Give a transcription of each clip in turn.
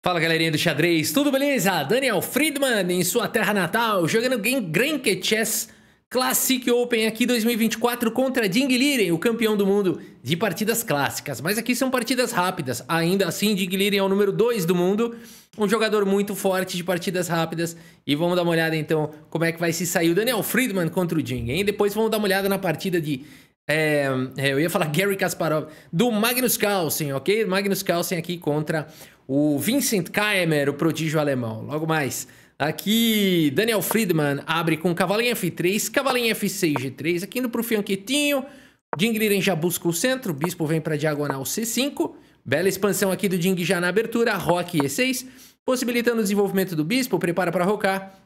Fala galerinha do xadrez, tudo beleza? Daniel Friedman em sua terra natal, jogando Game Grand Chess Classic Open aqui 2024 contra Ding Liren, o campeão do mundo de partidas clássicas. Mas aqui são partidas rápidas, ainda assim Ding Liren é o número 2 do mundo, um jogador muito forte de partidas rápidas. E vamos dar uma olhada então como é que vai se sair o Daniel Friedman contra o Ding, hein? Depois vamos dar uma olhada na partida de é, eu ia falar Gary Kasparov, do Magnus Carlsen, ok? Magnus Carlsen aqui contra o Vincent Kaimer, o prodígio alemão. Logo mais. Aqui, Daniel Friedman abre com cavalinho F3, cavalinho F6, G3. Aqui indo pro fianquetinho. Dingliren já busca o centro, bispo vem para diagonal C5. Bela expansão aqui do Jing já na abertura, Rock E6, possibilitando o desenvolvimento do bispo, prepara para rocar.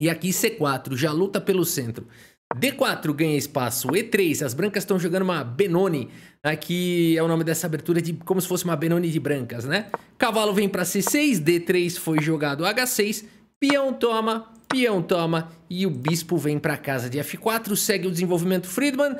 E aqui C4, já luta pelo centro. D4 ganha espaço, E3, as brancas estão jogando uma Benoni, né, que é o nome dessa abertura, de como se fosse uma Benoni de brancas, né? Cavalo vem para C6, D3 foi jogado H6, peão toma, peão toma, e o bispo vem para casa de F4, segue o desenvolvimento Friedman,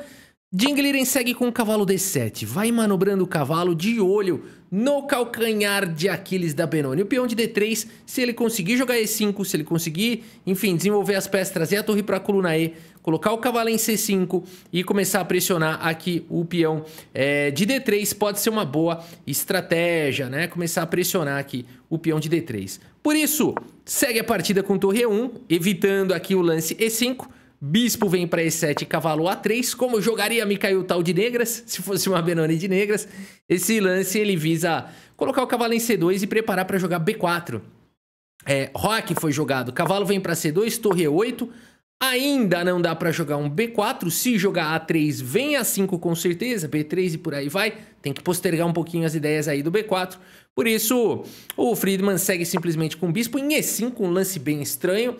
Jingliren segue com o cavalo D7, vai manobrando o cavalo de olho no calcanhar de Aquiles da Benoni. O peão de D3, se ele conseguir jogar E5, se ele conseguir, enfim, desenvolver as peças, trazer a torre para a coluna E, colocar o cavalo em C5 e começar a pressionar aqui o peão é, de D3, pode ser uma boa estratégia, né? Começar a pressionar aqui o peão de D3. Por isso, segue a partida com torre E1, evitando aqui o lance E5, Bispo vem para E7 cavalo A3. Como jogaria Mikhail Tal de negras, se fosse uma Benoni de negras? Esse lance ele visa colocar o cavalo em C2 e preparar para jogar B4. É, Rock foi jogado, cavalo vem para C2, torre E8. É Ainda não dá para jogar um B4. Se jogar A3, vem A5 com certeza, B3 e por aí vai. Tem que postergar um pouquinho as ideias aí do B4. Por isso, o Friedman segue simplesmente com o bispo em E5, um lance bem estranho.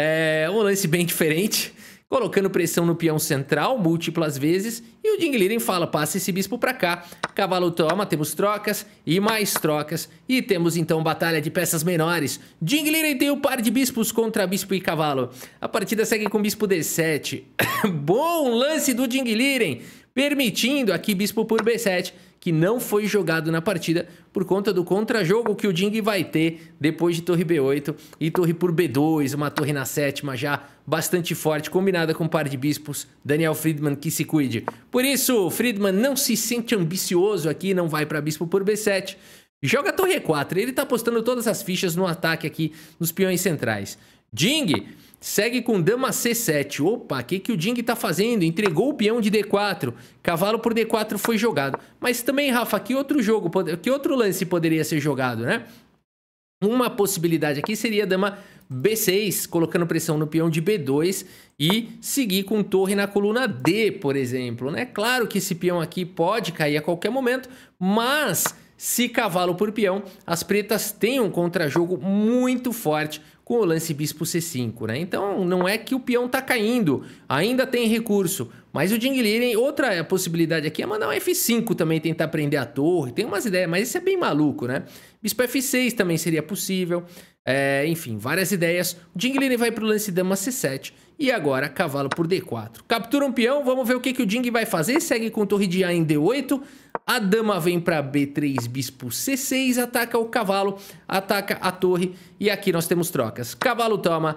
É um lance bem diferente, colocando pressão no peão central múltiplas vezes. E o Jingliren fala, passa esse bispo pra cá. Cavalo toma, temos trocas e mais trocas. E temos então batalha de peças menores. Jingliren tem o um par de bispos contra bispo e cavalo. A partida segue com bispo D7. Bom lance do Jingliren, permitindo aqui bispo por B7 que não foi jogado na partida por conta do contrajogo que o Ding vai ter depois de torre B8 e torre por B2, uma torre na sétima já bastante forte, combinada com um par de bispos, Daniel Friedman que se cuide. Por isso, Friedman não se sente ambicioso aqui, não vai para bispo por B7, joga torre E4, ele está apostando todas as fichas no ataque aqui nos peões centrais. Ding segue com dama C7. Opa, o que, que o Ding tá fazendo? Entregou o peão de D4. Cavalo por D4 foi jogado. Mas também, Rafa, que outro jogo, que outro lance poderia ser jogado, né? Uma possibilidade aqui seria dama B6, colocando pressão no peão de B2 e seguir com torre na coluna D, por exemplo. Né? Claro que esse peão aqui pode cair a qualquer momento, mas se cavalo por peão, as pretas têm um contra-jogo muito forte com o lance bispo C5, né? Então não é que o peão tá caindo, ainda tem recurso. Mas o Jingliren, outra possibilidade aqui é mandar um F5 também, tentar prender a torre. Tem umas ideias, mas isso é bem maluco, né? Bispo F6 também seria possível. É, enfim, várias ideias. O Jingling vai pro lance dama C7 e agora cavalo por D4. Captura um peão, vamos ver o que, que o Jing vai fazer. Segue com torre de A em D8. A dama vem para B3, bispo C6, ataca o cavalo, ataca a torre. E aqui nós temos trocas. Cavalo toma,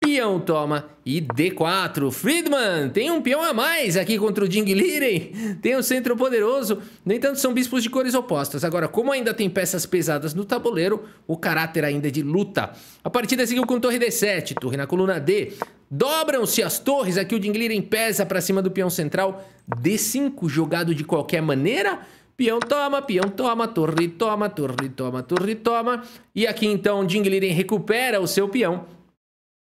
Peão toma e D4. Friedman tem um peão a mais aqui contra o Jing Liren. Tem um centro poderoso. No entanto, são bispos de cores opostas. Agora, como ainda tem peças pesadas no tabuleiro, o caráter ainda é de luta. A partida seguiu com torre D7, torre na coluna D. Dobram-se as torres. Aqui o Jing Liren pesa para cima do peão central. D5 jogado de qualquer maneira. Peão toma, peão toma, torre toma, torre toma, torre toma. E aqui então Jing Liren recupera o seu peão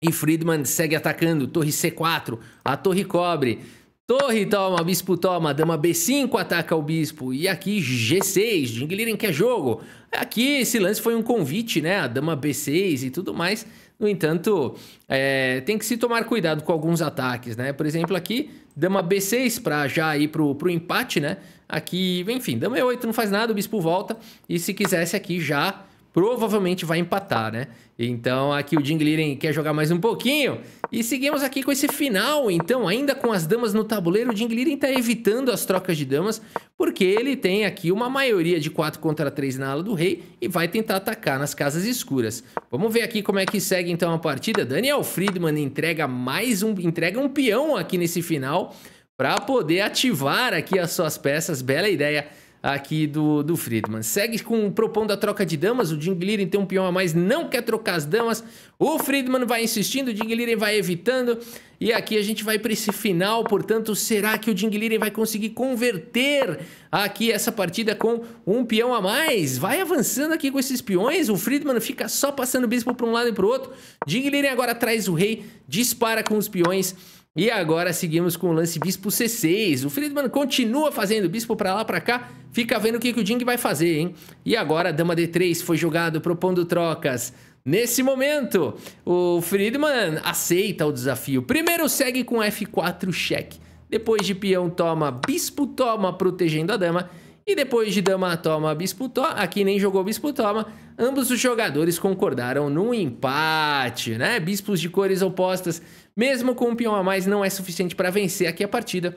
e Friedman segue atacando. Torre C4. A torre cobre. Torre toma, bispo toma, dama B5 ataca o bispo. E aqui G6, Jingliren quer jogo. Aqui esse lance foi um convite, né? A dama B6 e tudo mais. No entanto, é, tem que se tomar cuidado com alguns ataques, né? Por exemplo, aqui, dama B6 para já ir pro, pro empate, né? Aqui, enfim, dama E8 não faz nada, o bispo volta. E se quisesse aqui já provavelmente vai empatar, né? Então aqui o Liren quer jogar mais um pouquinho. E seguimos aqui com esse final, então, ainda com as damas no tabuleiro, o Liren está evitando as trocas de damas, porque ele tem aqui uma maioria de 4 contra 3 na ala do rei e vai tentar atacar nas casas escuras. Vamos ver aqui como é que segue então a partida. Daniel Friedman entrega mais um, entrega um peão aqui nesse final para poder ativar aqui as suas peças. Bela ideia aqui do, do Friedman. Segue com propondo a troca de damas, o Jinglirin tem um peão a mais, não quer trocar as damas. O Friedman vai insistindo, o Jinglirin vai evitando. E aqui a gente vai para esse final, portanto, será que o Jinglirin vai conseguir converter aqui essa partida com um peão a mais? Vai avançando aqui com esses peões, o Friedman fica só passando bispo para um lado e para o outro. Jinglirin agora traz o rei, dispara com os peões e agora seguimos com o lance bispo C6. O Friedman continua fazendo bispo para lá, para cá. Fica vendo o que, que o Ding vai fazer, hein? E agora a dama D3 foi jogado propondo trocas. Nesse momento, o Friedman aceita o desafio. Primeiro segue com F4 cheque. Depois de peão toma, bispo toma, protegendo a dama. E depois de dama toma bispo toma, aqui nem jogou bispo toma, ambos os jogadores concordaram num empate, né? Bispos de cores opostas, mesmo com um peão a mais, não é suficiente para vencer aqui a partida.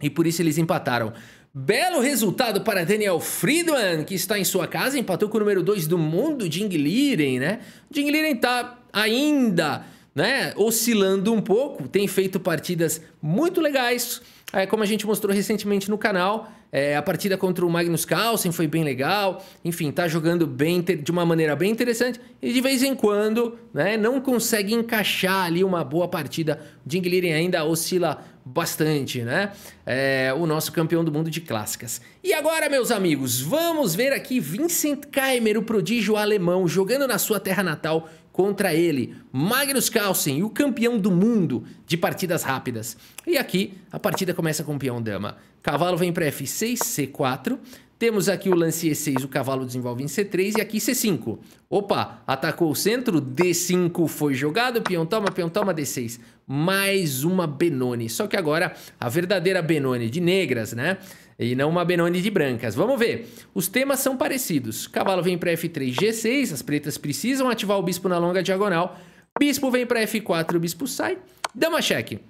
E por isso eles empataram. Belo resultado para Daniel Friedman, que está em sua casa, empatou com o número 2 do mundo, Jing Liren, né? O Jing Liren tá ainda, né, oscilando um pouco, tem feito partidas muito legais, é, como a gente mostrou recentemente no canal, é, a partida contra o Magnus Carlsen foi bem legal. Enfim, tá jogando bem de uma maneira bem interessante. E de vez em quando, né, não consegue encaixar ali uma boa partida. O Jing Liren ainda oscila bastante, né? É, o nosso campeão do mundo de clássicas. E agora, meus amigos, vamos ver aqui Vincent Keimer, o prodígio alemão, jogando na sua terra natal contra ele, Magnus Carlsen, o campeão do mundo de partidas rápidas. E aqui a partida começa com o peão dama. Cavalo vem para F6, C4. Temos aqui o lance E6, o cavalo desenvolve em C3 e aqui C5. Opa, atacou o centro, D5 foi jogado, peão toma, peão toma, D6. Mais uma Benoni. Só que agora a verdadeira Benoni de negras, né? e não uma Benoni de brancas. Vamos ver. Os temas são parecidos. Cavalo vem para F3, G6, as pretas precisam ativar o bispo na longa diagonal. Bispo vem para F4, o bispo sai. Dama cheque.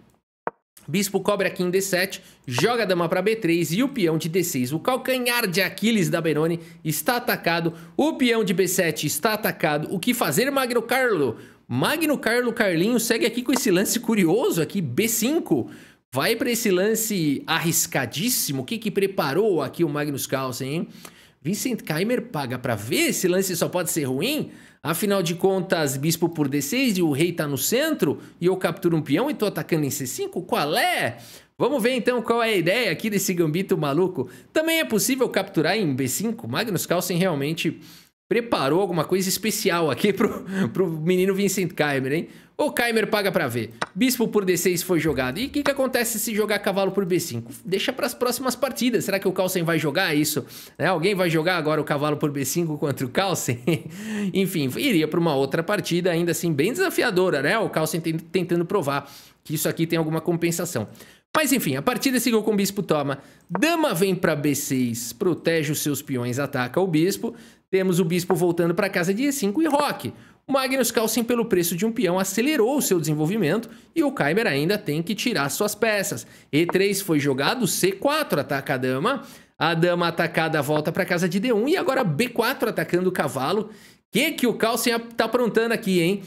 Bispo cobra aqui em D7, joga a dama para B3 e o peão de D6, o calcanhar de Aquiles da Benoni está atacado, o peão de B7 está atacado. O que fazer, Magno Carlo? Magno Carlo Carlinho segue aqui com esse lance curioso aqui, B5. Vai para esse lance arriscadíssimo. O que, que preparou aqui o Magnus Carlsen, hein? Vincent Keimer paga para ver. Esse lance só pode ser ruim. Afinal de contas, bispo por D6 e o rei tá no centro. E eu capturo um peão e tô atacando em C5. Qual é? Vamos ver então qual é a ideia aqui desse gambito maluco. Também é possível capturar em B5. Magnus Carlsen realmente preparou alguma coisa especial aqui pro, pro menino Vincent Keimer, hein? O Kaimer paga pra ver. Bispo por D6 foi jogado. E o que, que acontece se jogar cavalo por B5? Deixa para as próximas partidas. Será que o Carlsen vai jogar é isso? Né? Alguém vai jogar agora o cavalo por B5 contra o Carlsen? Enfim, iria para uma outra partida, ainda assim, bem desafiadora, né? O Carlsen tentando provar que isso aqui tem alguma compensação. Mas enfim, a partida seguiu com o bispo toma. Dama vem para B6, protege os seus peões, ataca o bispo. Temos o bispo voltando para casa de E5 e roque. Magnus Carlsen, pelo preço de um peão, acelerou seu desenvolvimento e o Kaiber ainda tem que tirar suas peças. E3 foi jogado, C4 ataca a dama, a dama atacada volta para casa de D1 e agora B4 atacando o cavalo. Que que o Carlsen tá aprontando aqui, hein?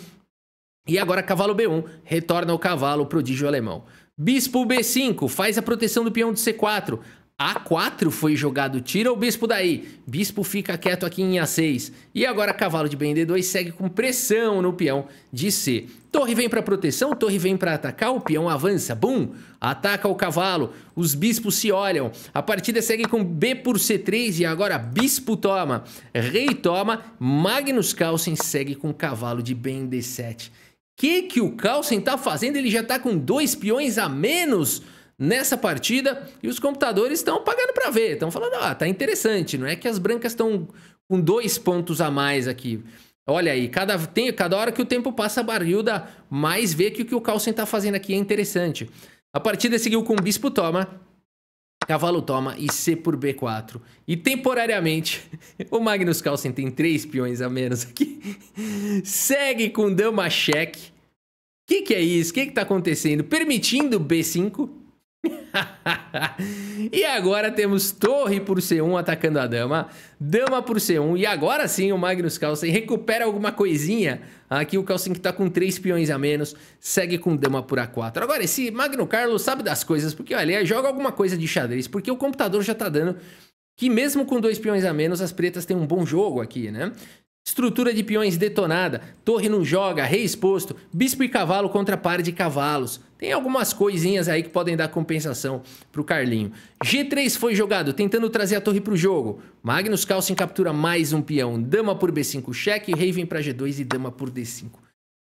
E agora cavalo B1, retorna o cavalo, o prodígio alemão. Bispo B5 faz a proteção do peão de C4. A4 foi jogado, tira o bispo daí. Bispo fica quieto aqui em A6. E agora cavalo de bnd 2 segue com pressão no peão de C. Torre vem para proteção, torre vem para atacar, o peão avança, bum, ataca o cavalo. Os bispos se olham. A partida segue com B por C3 e agora bispo toma, rei toma, Magnus Carlsen segue com cavalo de bnd 7 Que que o Carlsen tá fazendo? Ele já tá com dois peões a menos nessa partida e os computadores estão pagando para ver, estão falando, ah, tá interessante, não é que as brancas estão com dois pontos a mais aqui. Olha aí, cada, tem, cada hora que o tempo passa, a Barilda mais vê que o que o Carlsen tá fazendo aqui é interessante. A partida seguiu com Bispo toma, Cavalo toma e C por B4. E temporariamente, o Magnus Carlsen tem três peões a menos aqui. Segue com Dama cheque. O que, que é isso? O que, que tá acontecendo? Permitindo B5 e agora temos torre por C1 atacando a dama, dama por C1 e agora sim o Magnus Carlsen recupera alguma coisinha. Aqui o Carlsen que tá com 3 peões a menos, segue com dama por A4. Agora esse Magnus Carlos sabe das coisas, porque olha, joga alguma coisa de xadrez, porque o computador já tá dando que mesmo com dois peões a menos, as pretas têm um bom jogo aqui, né? Estrutura de peões detonada, torre não joga, rei exposto, bispo e cavalo contra par de cavalos. Tem algumas coisinhas aí que podem dar compensação pro Carlinho. G3 foi jogado, tentando trazer a torre pro jogo. Magnus Carlsen captura mais um peão. Dama por B5, cheque, rei vem pra G2 e dama por D5.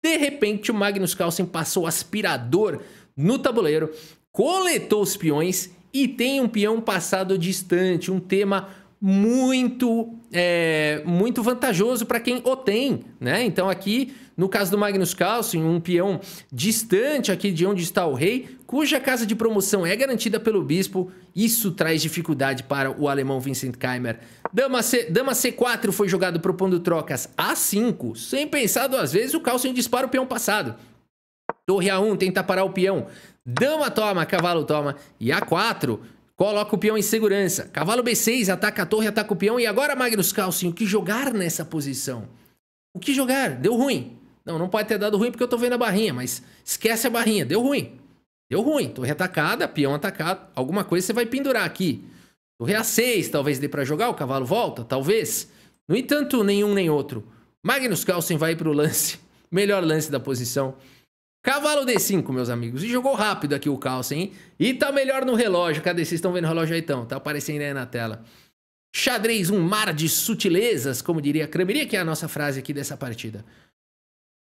De repente, o Magnus Carlsen passou aspirador no tabuleiro, coletou os peões e tem um peão passado distante, um tema muito é, muito vantajoso para quem o tem, né? Então aqui no caso do Magnus Carlsen, um peão distante aqui de onde está o rei, cuja casa de promoção é garantida pelo bispo, isso traz dificuldade para o alemão Vincent Keimer. Dama, C, dama C4 foi jogado propondo trocas A5, sem pensar duas vezes, o Carlsen dispara o peão passado. Torre A1 tenta parar o peão. Dama toma, cavalo toma e A4 Coloca o peão em segurança. Cavalo B6, ataca a torre, ataca o peão. E agora, Magnus Carlsen, o que jogar nessa posição? O que jogar? Deu ruim. Não, não pode ter dado ruim porque eu tô vendo a barrinha, mas esquece a barrinha. Deu ruim. Deu ruim. Torre atacada, peão atacado. Alguma coisa você vai pendurar aqui. Torre A6, talvez dê para jogar. O cavalo volta, talvez. No entanto, nenhum nem outro. Magnus Carlsen vai pro lance. Melhor lance da posição. Cavalo D5, meus amigos. E jogou rápido aqui o Carlsen, hein? E tá melhor no relógio. Cadê? Vocês estão vendo o relógio aí, então? Tá aparecendo aí na tela. Xadrez, um mar de sutilezas, como diria Krameria, que é a nossa frase aqui dessa partida.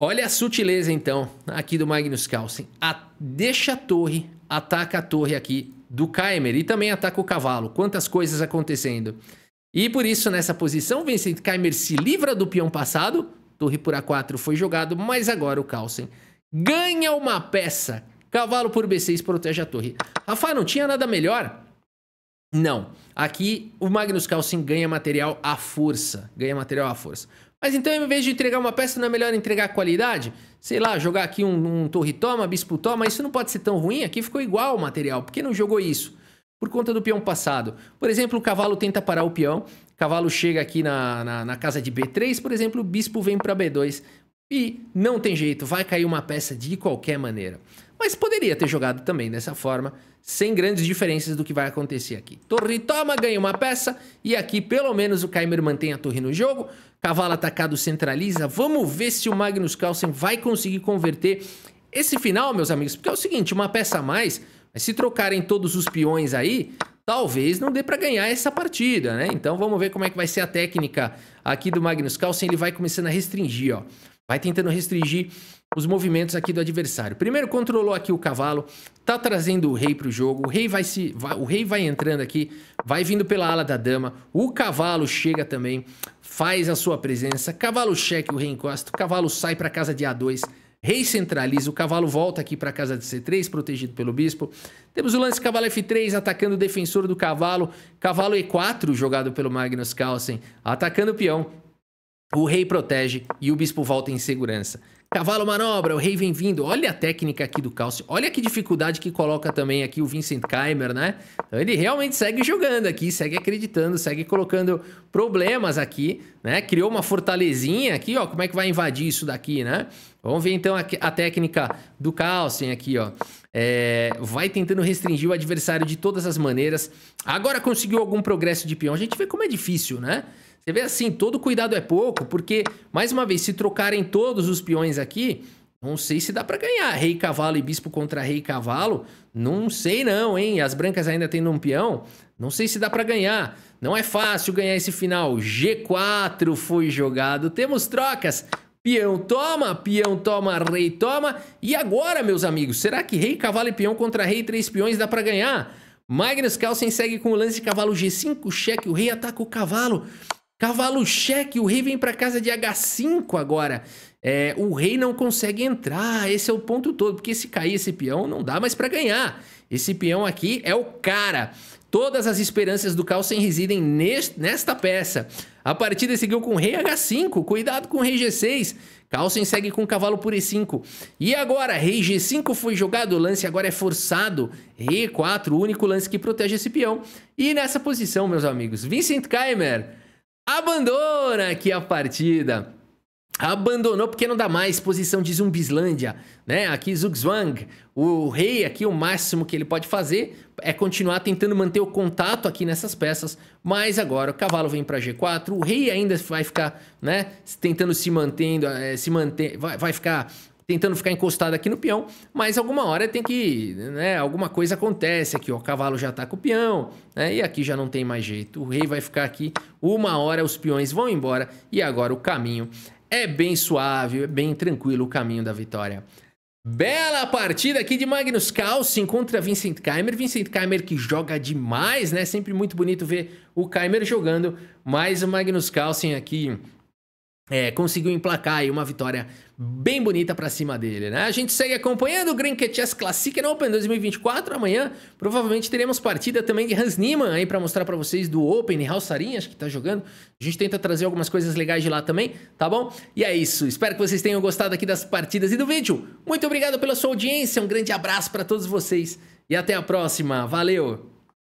Olha a sutileza, então, aqui do Magnus Carlsen. A... Deixa a torre, ataca a torre aqui do Kaimer e também ataca o cavalo. Quantas coisas acontecendo. E por isso, nessa posição, Vincent Kaimer se livra do peão passado. Torre por A4 foi jogado, mas agora o Carlsen Ganha uma peça. Cavalo por B6 protege a torre. Rafa, não tinha nada melhor? Não. Aqui o Magnus Carlsen ganha material à força. Ganha material à força. Mas então, em vez de entregar uma peça, não é melhor entregar qualidade? Sei lá, jogar aqui um, um torre toma, bispo toma, isso não pode ser tão ruim. Aqui ficou igual o material. Por que não jogou isso? Por conta do peão passado. Por exemplo, o cavalo tenta parar o peão, cavalo chega aqui na, na, na casa de B3, por exemplo, o bispo vem para B2. E não tem jeito, vai cair uma peça de qualquer maneira. Mas poderia ter jogado também dessa forma, sem grandes diferenças do que vai acontecer aqui. Torre toma, ganha uma peça, e aqui pelo menos o Kaimer mantém a torre no jogo. Cavalo atacado centraliza, vamos ver se o Magnus Carlsen vai conseguir converter esse final, meus amigos. Porque é o seguinte, uma peça a mais, mas se trocarem todos os peões aí, talvez não dê para ganhar essa partida, né? Então vamos ver como é que vai ser a técnica aqui do Magnus Carlsen, ele vai começando a restringir, ó. Vai tentando restringir os movimentos aqui do adversário. Primeiro controlou aqui o cavalo, tá trazendo o rei para o jogo. O rei vai se vai, o rei vai entrando aqui, vai vindo pela ala da dama. O cavalo chega também, faz a sua presença. Cavalo cheque, o rei encosta. O cavalo sai para casa de A2. Rei centraliza, o cavalo volta aqui para casa de C3, protegido pelo bispo. Temos o lance cavalo F3 atacando o defensor do cavalo. Cavalo E4 jogado pelo Magnus Carlsen, atacando o peão. O rei protege e o bispo volta em segurança. Cavalo manobra, o rei vem vindo. Olha a técnica aqui do Calcio. Olha que dificuldade que coloca também aqui o Vincent Keimer, né? Então ele realmente segue jogando aqui, segue acreditando, segue colocando problemas aqui, né? Criou uma fortalezinha aqui, ó. Como é que vai invadir isso daqui, né? Vamos ver então a, a técnica do cálcio aqui, ó. É, vai tentando restringir o adversário de todas as maneiras. Agora conseguiu algum progresso de peão. A gente vê como é difícil, né? Você vê assim, todo cuidado é pouco, porque, mais uma vez, se trocarem todos os peões aqui, não sei se dá para ganhar. Rei cavalo e bispo contra rei cavalo, não sei não, hein? As brancas ainda tendo um peão, não sei se dá para ganhar. Não é fácil ganhar esse final. G4 foi jogado. Temos trocas. Peão toma, peão toma, rei toma. E agora, meus amigos, será que rei, cavalo e peão contra rei, três peões dá para ganhar? Magnus Carlsen segue com o lance de cavalo G5, cheque, o rei ataca o cavalo. Cavalo cheque, o rei vem para casa de H5 agora. É, o rei não consegue entrar, esse é o ponto todo, porque se cair esse peão não dá mais para ganhar. Esse peão aqui é o cara. Todas as esperanças do Carlsen residem nesta peça. A partida seguiu com rei H5, cuidado com rei G6. Carlsen segue com cavalo por E5. E agora, rei G5 foi jogado, o lance agora é forçado. Rei 4 o único lance que protege esse peão. E nessa posição, meus amigos, Vincent Keimer abandona aqui a partida. Abandonou porque não dá mais posição de Zumbislândia, né? Aqui Zugzwang, o rei aqui o máximo que ele pode fazer é continuar tentando manter o contato aqui nessas peças, mas agora o cavalo vem para G4, o rei ainda vai ficar, né, tentando se mantendo, é, se manter, vai, vai ficar tentando ficar encostado aqui no peão, mas alguma hora tem que, né, alguma coisa acontece aqui, ó, o cavalo já tá com o peão, né, e aqui já não tem mais jeito, o rei vai ficar aqui, uma hora os peões vão embora, e agora o caminho é bem suave, é bem tranquilo o caminho da vitória. Bela partida aqui de Magnus Carlsen contra Vincent Keimer. Vincent Keimer que joga demais, né? Sempre muito bonito ver o Keimer jogando, mas o Magnus Carlsen aqui é, conseguiu emplacar aí uma vitória bem bonita para cima dele, né? A gente segue acompanhando o Grand Chess Classic no Open 2024. Amanhã provavelmente teremos partida também de Hans Niemann aí para mostrar para vocês do Open e Halsarin, acho que tá jogando. A gente tenta trazer algumas coisas legais de lá também, tá bom? E é isso. Espero que vocês tenham gostado aqui das partidas e do vídeo. Muito obrigado pela sua audiência, um grande abraço para todos vocês e até a próxima. Valeu.